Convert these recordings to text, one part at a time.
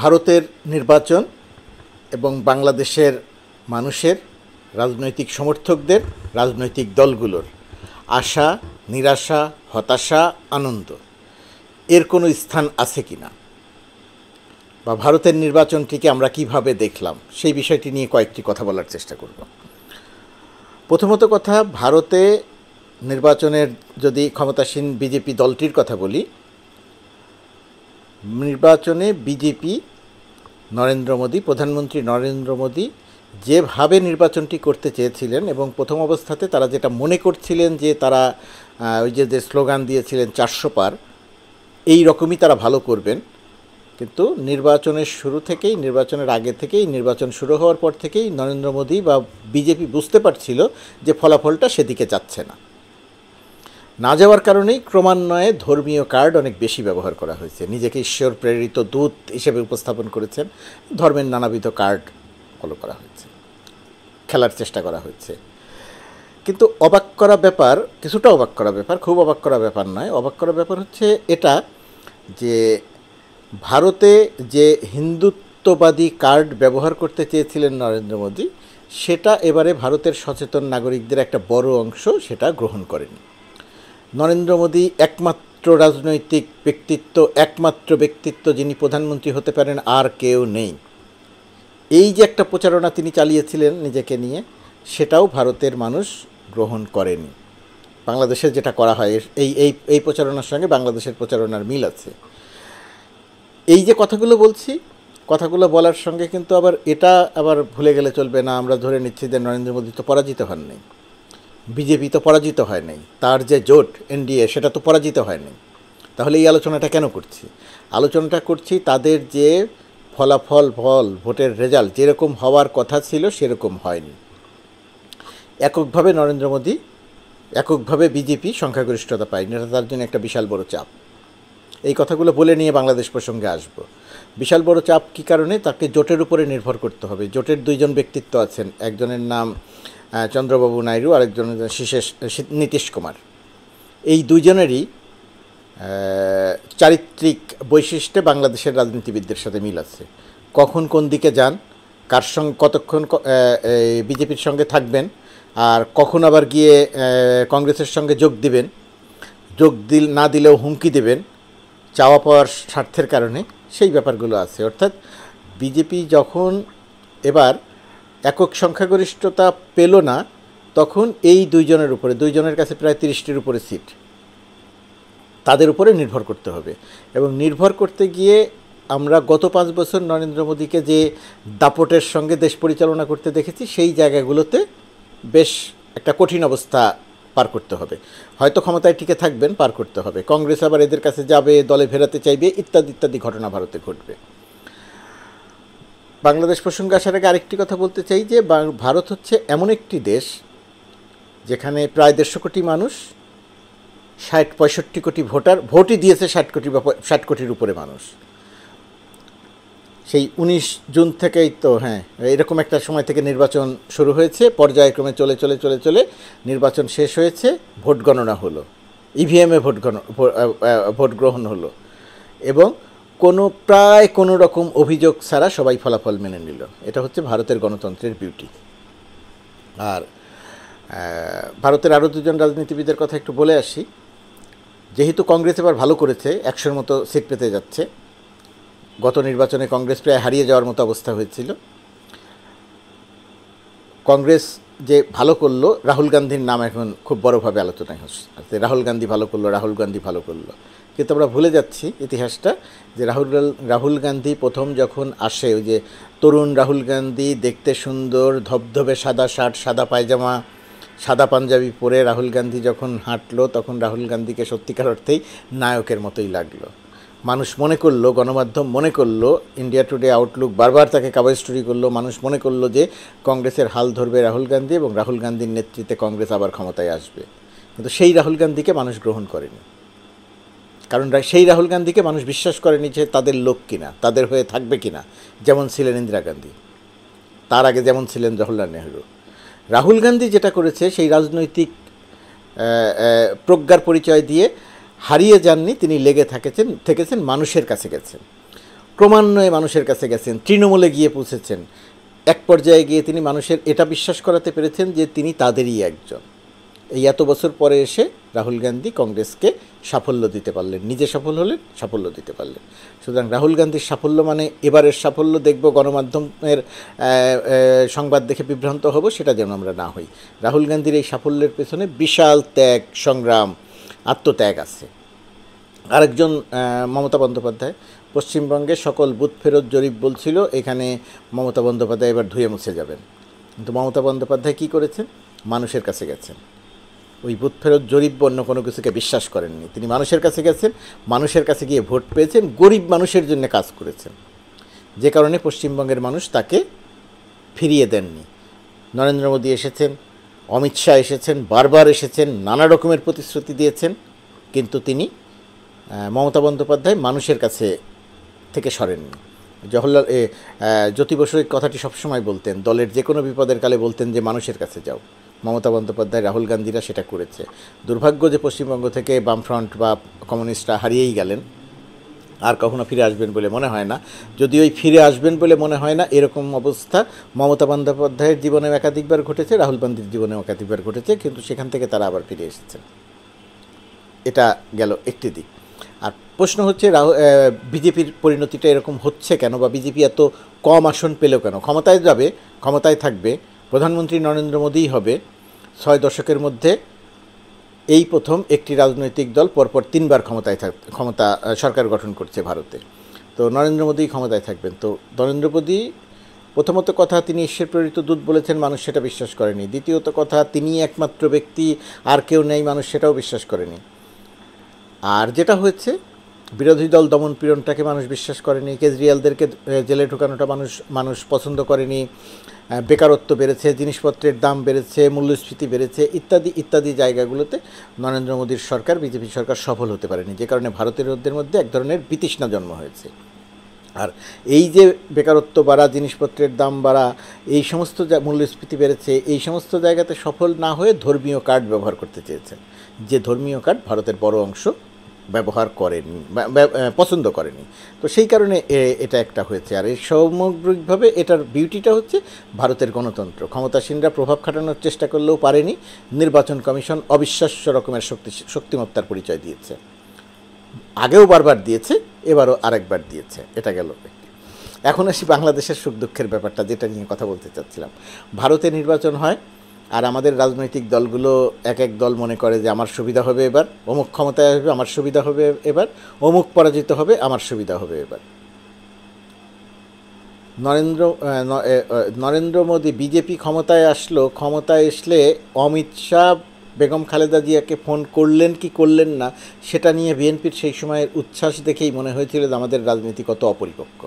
ভারতের নির্বাচন এবং বাংলাদেশের মানুষের রাজনৈতিক সমর্থকদের রাজনৈতিক দলগুলোর আশা নিরাশা হতাশা আনন্দ এর কোনো স্থান আছে কি না বা ভারতের নির্বাচনটিকে আমরা কিভাবে দেখলাম সেই বিষয়টি নিয়ে কয়েকটি কথা বলার চেষ্টা করব প্রথমত কথা ভারতে নির্বাচনের যদি ক্ষমতাসীন বিজেপি দলটির কথা বলি নির্বাচনে বিজেপি নরেন্দ্র মোদী প্রধানমন্ত্রী নরেন্দ্র মোদী যেভাবে নির্বাচনটি করতে চেয়েছিলেন এবং প্রথম অবস্থাতে তারা যেটা মনে করছিলেন যে তারা ওই যে যে স্লোগান দিয়েছিলেন চারশো পার এই রকমই তারা ভালো করবেন কিন্তু নির্বাচনের শুরু থেকেই নির্বাচনের আগে থেকেই নির্বাচন শুরু হওয়ার পর থেকেই নরেন্দ্র মোদী বা বিজেপি বুঝতে পারছিল যে ফলাফলটা সেদিকে যাচ্ছে না না যাওয়ার কারণেই ক্রমান্বয়ে ধর্মীয় কার্ড অনেক বেশি ব্যবহার করা হয়েছে নিজেকে ঈশ্বর প্রেরিত দূত হিসেবে উপস্থাপন করেছেন ধর্মের নানাবিধ কার্ড ফলো করা হয়েছে খেলার চেষ্টা করা হয়েছে কিন্তু অবাক করা ব্যাপার কিছুটা অবাক করা ব্যাপার খুব অবাক করা ব্যাপার নয় অবাক করা ব্যাপার হচ্ছে এটা যে ভারতে যে হিন্দুত্ববাদী কার্ড ব্যবহার করতে চেয়েছিলেন নরেন্দ্র মোদী সেটা এবারে ভারতের সচেতন নাগরিকদের একটা বড় অংশ সেটা গ্রহণ করেনি নরেন্দ্র মোদী একমাত্র রাজনৈতিক ব্যক্তিত্ব একমাত্র ব্যক্তিত্ব যিনি প্রধানমন্ত্রী হতে পারেন আর কেউ নেই এই যে একটা প্রচারণা তিনি চালিয়েছিলেন নিজেকে নিয়ে সেটাও ভারতের মানুষ গ্রহণ করেনি বাংলাদেশের যেটা করা হয় এই এই এই প্রচারণার সঙ্গে বাংলাদেশের প্রচারণার মিল আছে এই যে কথাগুলো বলছি কথাগুলো বলার সঙ্গে কিন্তু আবার এটা আবার ভুলে গেলে চলবে না আমরা ধরে নিচ্ছি যে নরেন্দ্র মোদী তো পরাজিত হননি বিজেপি তো পরাজিত হয় নাই তার যে জোট এনডিএ সেটা তো পরাজিত হয় নাই তাহলে এই আলোচনাটা কেন করছি আলোচনাটা করছি তাদের যে ফলাফল ফল ভোটের রেজাল্ট যেরকম হওয়ার কথা ছিল সেরকম হয়নি এককভাবে নরেন্দ্র মোদী এককভাবে বিজেপি সংখ্যাগরিষ্ঠতা পায়নি এটা তার জন্য একটা বিশাল বড় চাপ এই কথাগুলো বলে নিয়ে বাংলাদেশ প্রসঙ্গে আসব বিশাল বড় চাপ কী কারণে তাকে জোটের উপরে নির্ভর করতে হবে জোটের দুইজন ব্যক্তিত্ব আছেন একজনের নাম চন্দ্রবাবু নাইডু আরেকজন শীষেশ নীতিশ কুমার এই দুজনেরই চারিত্রিক বৈশিষ্ট্যে বাংলাদেশের রাজনীতিবিদদের সাথে মিল আছে কখন কোন দিকে যান কার সঙ্গে কতক্ষণ বিজেপির সঙ্গে থাকবেন আর কখন আবার গিয়ে কংগ্রেসের সঙ্গে যোগ দিবেন যোগ দিল না দিলেও হুমকি দেবেন চাওয়া পাওয়ার স্বার্থের কারণে সেই ব্যাপারগুলো আছে অর্থাৎ বিজেপি যখন এবার একক সংখ্যাগরিষ্ঠতা পেল না তখন এই দুইজনের উপরে দুইজনের কাছে প্রায় তিরিশটির উপরে সিট তাদের উপরে নির্ভর করতে হবে এবং নির্ভর করতে গিয়ে আমরা গত পাঁচ বছর নরেন্দ্র মোদীকে যে দাপটের সঙ্গে দেশ পরিচালনা করতে দেখেছি সেই জায়গাগুলোতে বেশ একটা কঠিন অবস্থা পার করতে হবে হয়তো ক্ষমতায় টিকে থাকবেন পার করতে হবে কংগ্রেস আবার এদের কাছে যাবে দলে ফেরাতে চাইবে ইত্যাদি ইত্যাদি ঘটনা ভারতে ঘটবে বাংলাদেশ প্রসঙ্গে আসার আগে আরেকটি কথা বলতে চাই যে ভারত হচ্ছে এমন একটি দেশ যেখানে প্রায় দেড়শো কোটি মানুষ ষাট পঁয়ষট্টি কোটি ভোটার ভোটই দিয়েছে ষাট কোটি বা ষাট কোটির উপরে মানুষ সেই উনিশ জুন থেকেই তো হ্যাঁ এরকম একটা সময় থেকে নির্বাচন শুরু হয়েছে পর্যায়ক্রমে চলে চলে চলে চলে নির্বাচন শেষ হয়েছে ভোট গণনা হলো ইভিএমে e ভোট গণ ভোট গ্রহণ হলো এবং কোনো প্রায় কোনো রকম অভিযোগ ছাড়া সবাই ফলাফল মেনে নিল এটা হচ্ছে ভারতের গণতন্ত্রের বিউটি আর ভারতের আরও দুজন রাজনীতিবিদের কথা একটু বলে আসি যেহেতু কংগ্রেস এবার ভালো করেছে একশোর মতো সিট পেতে যাচ্ছে গত নির্বাচনে কংগ্রেস প্রায় হারিয়ে যাওয়ার মতো অবস্থা হয়েছিল কংগ্রেস যে ভালো করলো রাহুল গান্ধীর নাম এখন খুব বড়োভাবে আলোচনায় হচ্ছে রাহুল গান্ধী ভালো করলো রাহুল গান্ধী ভালো করলো কিন্তু আমরা ভুলে যাচ্ছি ইতিহাসটা যে রাহুল রাহুল গান্ধী প্রথম যখন আসে ওই যে তরুণ রাহুল গান্ধী দেখতে সুন্দর ধবধবে সাদা শার্ট সাদা পায়জামা সাদা পাঞ্জাবি পরে রাহুল গান্ধী যখন হাঁটলো তখন রাহুল গান্ধীকে সত্যিকার অর্থেই নায়কের মতোই লাগলো মানুষ মনে করলো গণমাধ্যম মনে করলো ইন্ডিয়া টুডে আউটলুক বারবার তাকে কাভার স্টোরি করলো মানুষ মনে করলো যে কংগ্রেসের হাল ধরবে রাহুল গান্ধী এবং রাহুল গান্ধীর নেতৃত্বে কংগ্রেস আবার ক্ষমতায় আসবে কিন্তু সেই রাহুল গান্ধীকে মানুষ গ্রহণ করেনি কারণ সেই রাহুল গান্ধীকে মানুষ বিশ্বাস করেনি যে তাদের লোক কিনা তাদের হয়ে থাকবে কিনা যেমন ছিলেন ইন্দিরা গান্ধী তার আগে যেমন ছিলেন জওহরলাল নেহরু রাহুল গান্ধী যেটা করেছে সেই রাজনৈতিক প্রজ্ঞার পরিচয় দিয়ে হারিয়ে যাননি তিনি লেগে থাকেছেন থেকেছেন মানুষের কাছে গেছেন ক্রমান্বয়ে মানুষের কাছে গেছেন তৃণমূলে গিয়ে পৌঁছেছেন এক পর্যায়ে গিয়ে তিনি মানুষের এটা বিশ্বাস করাতে পেরেছেন যে তিনি তাদেরই একজন এই এত বছর পরে এসে রাহুল গান্ধী কংগ্রেসকে সাফল্য দিতে পারলেন নিজে সফল হলেন সাফল্য দিতে পারলেন সুতরাং রাহুল গান্ধীর সাফল্য মানে এবারের সাফল্য দেখব গণমাধ্যমের সংবাদ দেখে বিভ্রান্ত হব সেটা যেন আমরা না হই রাহুল গান্ধীর এই সাফল্যের পেছনে বিশাল ত্যাগ সংগ্রাম আত্মত্যাগ আছে আরেকজন মমতা বন্দ্যোপাধ্যায় পশ্চিমবঙ্গে সকল বুথ ফেরত জরিপ বলছিল এখানে মমতা বন্দ্যোপাধ্যায় এবার ধুয়ে মুছে যাবেন কিন্তু মমতা বন্দ্যোপাধ্যায় কী করেছেন মানুষের কাছে গেছেন ওই বুথ ফেরত জরিপ অন্য কোনো কিছুকে বিশ্বাস করেননি তিনি মানুষের কাছে গেছেন মানুষের কাছে গিয়ে ভোট পেয়েছেন গরিব মানুষের জন্য কাজ করেছেন যে কারণে পশ্চিমবঙ্গের মানুষ তাকে ফিরিয়ে দেননি নরেন্দ্র মোদী এসেছেন অমিত শাহ এসেছেন বারবার এসেছেন নানা রকমের প্রতিশ্রুতি দিয়েছেন কিন্তু তিনি মমতা বন্দ্যোপাধ্যায় মানুষের কাছে থেকে সরেননি জওহরলাল জ্যোতি বসু কথাটি সবসময় বলতেন দলের যে কোনো বিপদের কালে বলতেন যে মানুষের কাছে যাও মমতা বন্দ্যোপাধ্যায় রাহুল গান্ধীরা সেটা করেছে দুর্ভাগ্য যে পশ্চিমবঙ্গ থেকে বামফ্রন্ট বা কমিউনিস্টরা হারিয়েই গেলেন আর কখনো ফিরে আসবেন বলে মনে হয় না যদি ওই ফিরে আসবেন বলে মনে হয় না এরকম অবস্থা মমতা বন্দ্যোপাধ্যায়ের জীবনেও একাধিকবার ঘটেছে রাহুল গান্ধীর জীবনেও একাধিকবার ঘটেছে কিন্তু সেখান থেকে তারা আবার ফিরে এসেছেন এটা গেল একটি দিক আর প্রশ্ন হচ্ছে বিজেপির পরিণতিটা এরকম হচ্ছে কেন বা বিজেপি এত কম আসন পেলেও কেন ক্ষমতায় যাবে ক্ষমতায় থাকবে প্রধানমন্ত্রী নরেন্দ্র মোদীই হবে ছয় দশকের মধ্যে এই প্রথম একটি রাজনৈতিক দল পরপর তিনবার ক্ষমতায় থাক ক্ষমতা সরকার গঠন করছে ভারতে তো নরেন্দ্র মোদী ক্ষমতায় থাকবেন তো নরেন্দ্র মোদী প্রথমত কথা তিনি ঈশ্বর প্রেরিত দূত বলেছেন মানুষ সেটা বিশ্বাস করেনি দ্বিতীয়ত কথা তিনি একমাত্র ব্যক্তি আর কেউ নেই মানুষ সেটাও বিশ্বাস করেনি আর যেটা হয়েছে বিরোধী দল দমন পীড়নটাকে মানুষ বিশ্বাস করেনি কেজরিয়ালদেরকে জেলে ঢুকানোটা মানুষ মানুষ পছন্দ করেনি বেকারত্ব বেড়েছে জিনিসপত্রের দাম বেড়েছে মূল্যস্ফীতি বেড়েছে ইত্যাদি ইত্যাদি জায়গাগুলোতে নরেন্দ্র মোদীর সরকার বিজেপি সরকার সফল হতে পারেনি যে কারণে ভারতীয়দের মধ্যে এক ধরনের বিতৃষ্ণা জন্ম হয়েছে আর এই যে বেকারত্ব বাড়া জিনিসপত্রের দাম বাড়া এই সমস্ত মূল্যস্ফীতি বেড়েছে এই সমস্ত জায়গাতে সফল না হয়ে ধর্মীয় কার্ড ব্যবহার করতে চেয়েছেন যে ধর্মীয় কার্ড ভারতের বড় অংশ ব্যবহার করেন পছন্দ করেনি তো সেই কারণে এটা একটা হয়েছে আর এই সামগ্রিকভাবে এটার বিউটিটা হচ্ছে ভারতের গণতন্ত্র ক্ষমতাসীনরা প্রভাব খাটানোর চেষ্টা করলেও পারেনি নির্বাচন কমিশন অবিশ্বাস্য রকমের শক্তি শক্তিমত্তার পরিচয় দিয়েছে আগেও বারবার দিয়েছে এবারও আরেকবার দিয়েছে এটা গেল এখন আসি বাংলাদেশের সুখ দুঃখের ব্যাপারটা যেটা নিয়ে কথা বলতে চাচ্ছিলাম ভারতে নির্বাচন হয় আর আমাদের রাজনৈতিক দলগুলো এক এক দল মনে করে যে আমার সুবিধা হবে এবার অমুক ক্ষমতায় আসবে আমার সুবিধা হবে এবার অমুক পরাজিত হবে আমার সুবিধা হবে এবার নরেন্দ্র নরেন্দ্র মোদী বিজেপি ক্ষমতায় আসলো ক্ষমতায় আসলে অমিত শাহ বেগম খালেদা জিয়াকে ফোন করলেন কি করলেন না সেটা নিয়ে বিএনপির সেই সময়ের উচ্ছ্বাস দেখেই মনে হয়েছিল যে আমাদের রাজনীতি কত অপরিপক্ক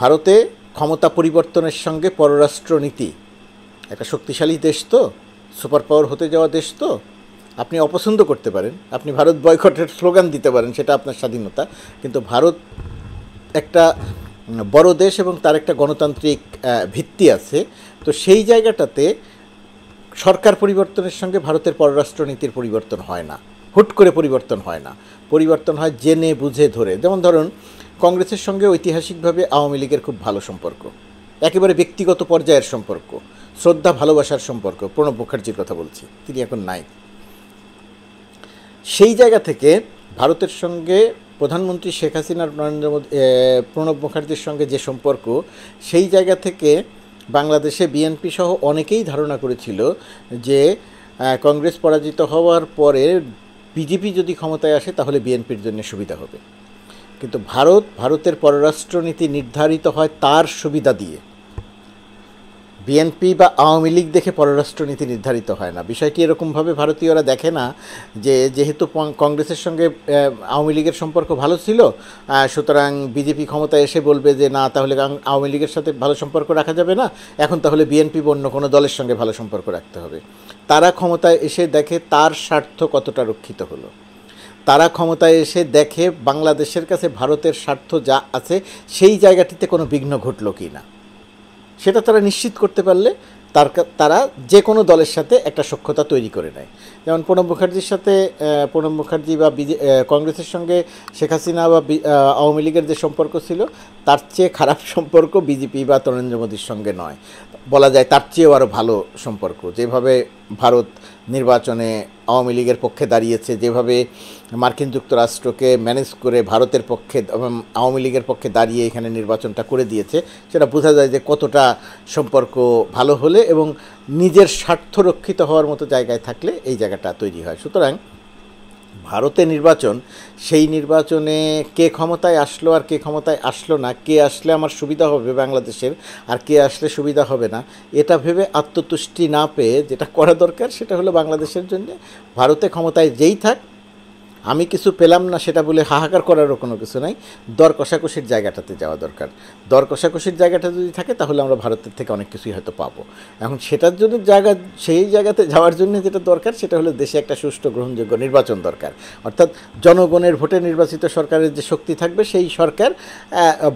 ভারতে ক্ষমতা পরিবর্তনের সঙ্গে পররাষ্ট্রনীতি একটা শক্তিশালী দেশ তো সুপার পাওয়ার হতে যাওয়া দেশ তো আপনি অপছন্দ করতে পারেন আপনি ভারত বয়কটের স্লোগান দিতে পারেন সেটা আপনার স্বাধীনতা কিন্তু ভারত একটা বড় দেশ এবং তার একটা গণতান্ত্রিক ভিত্তি আছে তো সেই জায়গাটাতে সরকার পরিবর্তনের সঙ্গে ভারতের পররাষ্ট্রনীতির পরিবর্তন হয় না হুট করে পরিবর্তন হয় না পরিবর্তন হয় জেনে বুঝে ধরে যেমন ধরুন কংগ্রেসের সঙ্গে ঐতিহাসিকভাবে আওয়ামী লীগের খুব ভালো সম্পর্ক একেবারে ব্যক্তিগত পর্যায়ের সম্পর্ক শ্রদ্ধা ভালোবাসার সম্পর্ক প্রণব মুখার্জির কথা বলছি তিনি এখন নাই সেই জায়গা থেকে ভারতের সঙ্গে প্রধানমন্ত্রী শেখ হাসিনার নরেন্দ্র মোদী প্রণব মুখার্জির সঙ্গে যে সম্পর্ক সেই জায়গা থেকে বাংলাদেশে বিএনপি সহ অনেকেই ধারণা করেছিল যে কংগ্রেস পরাজিত হওয়ার পরে বিজেপি যদি ক্ষমতায় আসে তাহলে বিএনপির জন্য সুবিধা হবে কিন্তু ভারত ভারতের পররাষ্ট্রনীতি নির্ধারিত হয় তার সুবিধা দিয়ে বিএনপি বা আওয়ামী লীগ দেখে পররাষ্ট্রনীতি নির্ধারিত হয় না বিষয়টি এরকমভাবে ভারতীয়রা দেখে না যে যেহেতু কংগ্রেসের সঙ্গে আওয়ামী লীগের সম্পর্ক ভালো ছিল সুতরাং বিজেপি ক্ষমতায় এসে বলবে যে না তাহলে আওয়ামী লীগের সাথে ভালো সম্পর্ক রাখা যাবে না এখন তাহলে বিএনপি অন্য কোনো দলের সঙ্গে ভালো সম্পর্ক রাখতে হবে তারা ক্ষমতায় এসে দেখে তার স্বার্থ কতটা রক্ষিত হলো তারা ক্ষমতায় এসে দেখে বাংলাদেশের কাছে ভারতের স্বার্থ যা আছে সেই জায়গাটিতে কোনো বিঘ্ন ঘটল কি না সেটা তারা নিশ্চিত করতে পারলে তার তারা যে কোনো দলের সাথে একটা সক্ষতা তৈরি করে নেয় যেমন প্রণব মুখার্জির সাথে প্রণব মুখার্জি বা কংগ্রেসের সঙ্গে শেখ হাসিনা বা আওয়ামী লীগের যে সম্পর্ক ছিল তার চেয়ে খারাপ সম্পর্ক বিজেপি বা নরেন্দ্র মোদীর সঙ্গে নয় বলা যায় তার চেয়েও আরও ভালো সম্পর্ক যেভাবে ভারত নির্বাচনে আওয়ামী লীগের পক্ষে দাঁড়িয়েছে যেভাবে মার্কিন যুক্তরাষ্ট্রকে ম্যানেজ করে ভারতের পক্ষে আওয়ামী লীগের পক্ষে দাঁড়িয়ে এখানে নির্বাচনটা করে দিয়েছে সেটা বোঝা যায় যে কতটা সম্পর্ক ভালো হলে এবং নিজের স্বার্থ রক্ষিত হওয়ার মতো জায়গায় থাকলে এই জায়গাটা তৈরি হয় সুতরাং ভারতে নির্বাচন সেই নির্বাচনে কে ক্ষমতায় আসলো আর কে ক্ষমতায় আসলো না কে আসলে আমার সুবিধা হবে বাংলাদেশের আর কে আসলে সুবিধা হবে না এটা ভেবে আত্মতুষ্টি না পেয়ে যেটা করা দরকার সেটা হলো বাংলাদেশের জন্য ভারতে ক্ষমতায় যেই থাক আমি কিছু পেলাম না সেটা বলে হাহাকার করারও কোনো কিছু নাই দর কষাকষির জায়গাটাতে যাওয়া দরকার দর কষাকষির জায়গাটা যদি থাকে তাহলে আমরা ভারতের থেকে অনেক কিছুই হয়তো পাবো এখন সেটার জন্য জায়গা সেই জায়গাতে যাওয়ার জন্য যেটা দরকার সেটা হলো দেশে একটা সুষ্ঠু গ্রহণযোগ্য নির্বাচন দরকার অর্থাৎ জনগণের ভোটে নির্বাচিত সরকারের যে শক্তি থাকবে সেই সরকার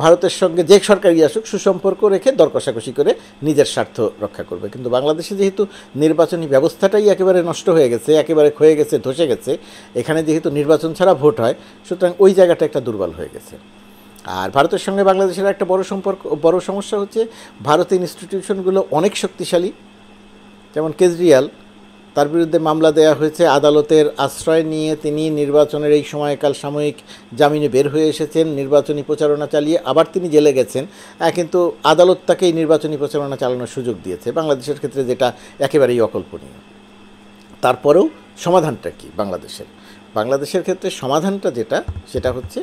ভারতের সঙ্গে যে সরকারই আসুক সুসম্পর্ক রেখে দর কষাকষি করে নিজের স্বার্থ রক্ষা করবে কিন্তু বাংলাদেশে যেহেতু নির্বাচনী ব্যবস্থাটাই একেবারে নষ্ট হয়ে গেছে একেবারে ক্ষয়ে গেছে ধসে গেছে এখানে যেহেতু নির্বাচন ছাড়া ভোট হয় সুতরাং ওই জায়গাটা একটা দুর্বল হয়ে গেছে আর ভারতের সঙ্গে বাংলাদেশের একটা বড় সম্পর্ক বড় সমস্যা হচ্ছে ভারতের ইনস্টিটিউশনগুলো অনেক শক্তিশালী যেমন কেজরিয়াল তার বিরুদ্ধে মামলা দেয়া হয়েছে আদালতের আশ্রয় নিয়ে তিনি নির্বাচনের এই সময়কাল সাময়িক জামিনে বের হয়ে এসেছেন নির্বাচনী প্রচারণা চালিয়ে আবার তিনি জেলে গেছেন কিন্তু আদালত তাকে এই নির্বাচনী প্রচারণা চালানোর সুযোগ দিয়েছে বাংলাদেশের ক্ষেত্রে যেটা একেবারেই অকল্পনীয় তারপরেও সমাধানটা কি বাংলাদেশের বাংলাদেশের ক্ষেত্রে সমাধানটা যেটা সেটা হচ্ছে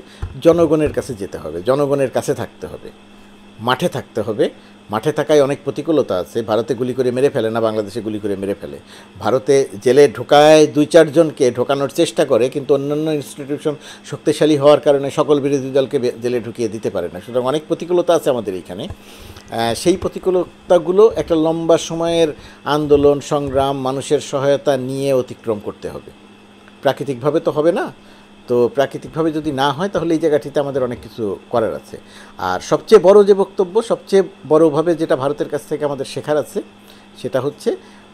জনগণের কাছে যেতে হবে জনগণের কাছে থাকতে হবে মাঠে থাকতে হবে মাঠে থাকায় অনেক প্রতিকূলতা আছে ভারতে গুলি করে মেরে ফেলে না বাংলাদেশে গুলি করে মেরে ফেলে ভারতে জেলে ঢোকায় দুই চারজনকে ঢোকানোর চেষ্টা করে কিন্তু অন্যান্য ইনস্টিটিউশন শক্তিশালী হওয়ার কারণে সকল বিরোধী দলকে জেলে ঢুকিয়ে দিতে পারে না সুতরাং অনেক প্রতিকূলতা আছে আমাদের এইখানে সেই প্রতিকূলতাগুলো একটা লম্বা সময়ের আন্দোলন সংগ্রাম মানুষের সহায়তা নিয়ে অতিক্রম করতে হবে প্রাকৃতিকভাবে তো হবে না তো প্রাকৃতিকভাবে যদি না হয় তাহলে এই জায়গাটিতে আমাদের অনেক কিছু করার আছে আর সবচেয়ে বড় যে বক্তব্য সবচেয়ে বড়ভাবে যেটা ভারতের কাছ থেকে আমাদের শেখার আছে সেটা হচ্ছে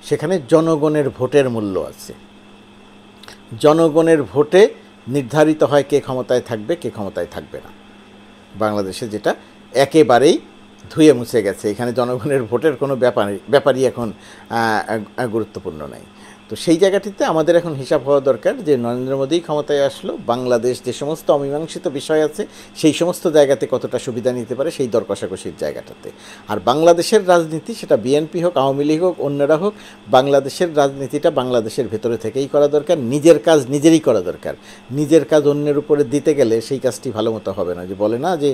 সেখানে জনগণের ভোটের মূল্য আছে জনগণের ভোটে নির্ধারিত হয় কে ক্ষমতায় থাকবে কে ক্ষমতায় থাকবে না বাংলাদেশে যেটা একেবারেই ধুয়ে মুছে গেছে এখানে জনগণের ভোটের কোনো ব্যাপার ব্যাপারই এখন গুরুত্বপূর্ণ নাই তো সেই জায়গাটিতে আমাদের এখন হিসাব হওয়া দরকার যে নরেন্দ্র মোদী ক্ষমতায় আসলো বাংলাদেশ যে সমস্ত অমীমাংসিত বিষয় আছে সেই সমস্ত জায়গাতে কতটা সুবিধা নিতে পারে সেই দর কষাকষির জায়গাটাতে আর বাংলাদেশের রাজনীতি সেটা বিএনপি হোক আওয়ামী লীগ হোক অন্যরা হোক বাংলাদেশের রাজনীতিটা বাংলাদেশের ভেতরে থেকেই করা দরকার নিজের কাজ নিজেরই করা দরকার নিজের কাজ অন্যের উপরে দিতে গেলে সেই কাজটি ভালো মতো হবে না যে বলে না যে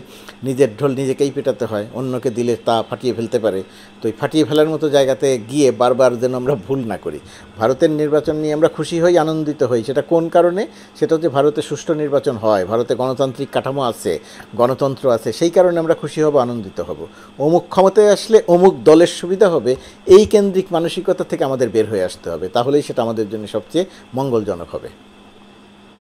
নিজের ঢোল নিজেকেই পেটাতে হয় অন্যকে দিলে তা ফাটিয়ে ফেলতে পারে তো এই ফাটিয়ে ফেলার মতো জায়গাতে গিয়ে বারবার যেন আমরা ভুল না করি ভারত ভারতের নির্বাচন নিয়ে আমরা খুশি হই আনন্দিত হই সেটা কোন কারণে সেটা হচ্ছে ভারতে সুষ্ঠু নির্বাচন হয় ভারতে গণতান্ত্রিক কাঠামো আছে গণতন্ত্র আছে সেই কারণে আমরা খুশি হব আনন্দিত হব অমুক ক্ষমতায় আসলে অমুক দলের সুবিধা হবে এই কেন্দ্রিক মানসিকতা থেকে আমাদের বের হয়ে আসতে হবে তাহলেই সেটা আমাদের জন্য সবচেয়ে মঙ্গলজনক হবে